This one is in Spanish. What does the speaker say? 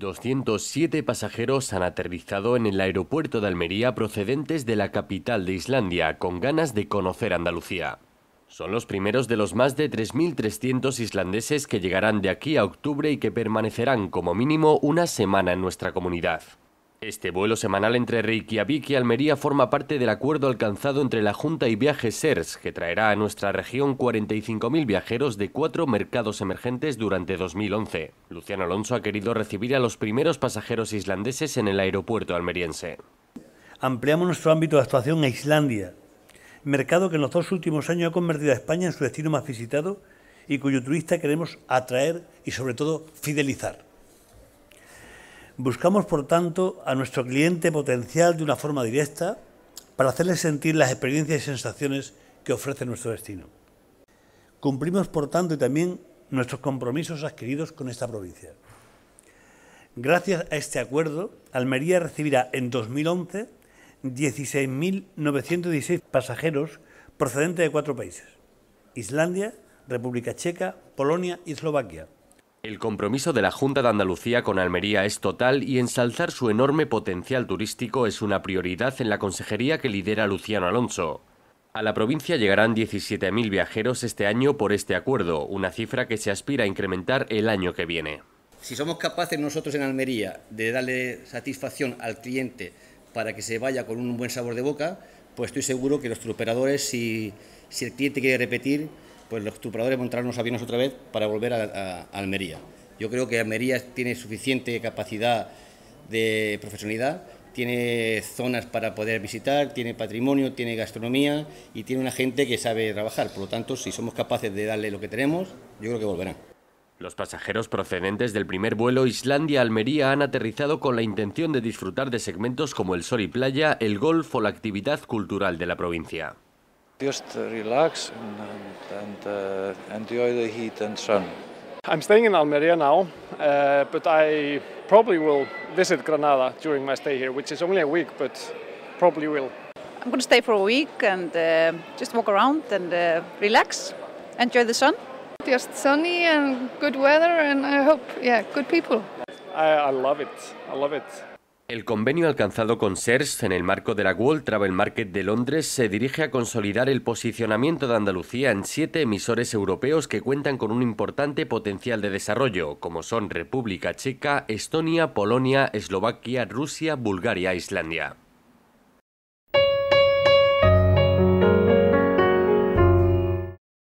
207 pasajeros han aterrizado en el aeropuerto de Almería procedentes de la capital de Islandia, con ganas de conocer Andalucía. Son los primeros de los más de 3.300 islandeses que llegarán de aquí a octubre y que permanecerán como mínimo una semana en nuestra comunidad. Este vuelo semanal entre Reykjavik y Almería forma parte del acuerdo alcanzado entre la Junta y Viajes SERS, que traerá a nuestra región 45.000 viajeros de cuatro mercados emergentes durante 2011. Luciano Alonso ha querido recibir a los primeros pasajeros islandeses en el aeropuerto almeriense. Ampliamos nuestro ámbito de actuación a Islandia, mercado que en los dos últimos años ha convertido a España en su destino más visitado y cuyo turista queremos atraer y sobre todo fidelizar. Buscamos, por tanto, a nuestro cliente potencial de una forma directa para hacerle sentir las experiencias y sensaciones que ofrece nuestro destino. Cumplimos, por tanto, y también nuestros compromisos adquiridos con esta provincia. Gracias a este acuerdo, Almería recibirá en 2011 16.916 pasajeros procedentes de cuatro países, Islandia, República Checa, Polonia y Eslovaquia. El compromiso de la Junta de Andalucía con Almería es total y ensalzar su enorme potencial turístico es una prioridad en la consejería que lidera Luciano Alonso. A la provincia llegarán 17.000 viajeros este año por este acuerdo, una cifra que se aspira a incrementar el año que viene. Si somos capaces nosotros en Almería de darle satisfacción al cliente para que se vaya con un buen sabor de boca, pues estoy seguro que los operadores, si el cliente quiere repetir, pues los estupradores montaron los aviones otra vez para volver a, a Almería. Yo creo que Almería tiene suficiente capacidad de profesionalidad, tiene zonas para poder visitar, tiene patrimonio, tiene gastronomía y tiene una gente que sabe trabajar. Por lo tanto, si somos capaces de darle lo que tenemos, yo creo que volverán. Los pasajeros procedentes del primer vuelo Islandia-Almería han aterrizado con la intención de disfrutar de segmentos como el sol y playa, el golf o la actividad cultural de la provincia. just relax and, and uh, enjoy the heat and sun. I'm staying in Almeria now, uh, but I probably will visit Granada during my stay here, which is only a week, but probably will. I'm going to stay for a week and uh, just walk around and uh, relax, enjoy the sun. Just sunny and good weather, and I hope, yeah, good people. I, I love it. I love it. El convenio alcanzado con SERS en el marco de la World Travel Market de Londres se dirige a consolidar el posicionamiento de Andalucía en siete emisores europeos que cuentan con un importante potencial de desarrollo, como son República Checa, Estonia, Polonia, Eslovaquia, Rusia, Bulgaria e Islandia.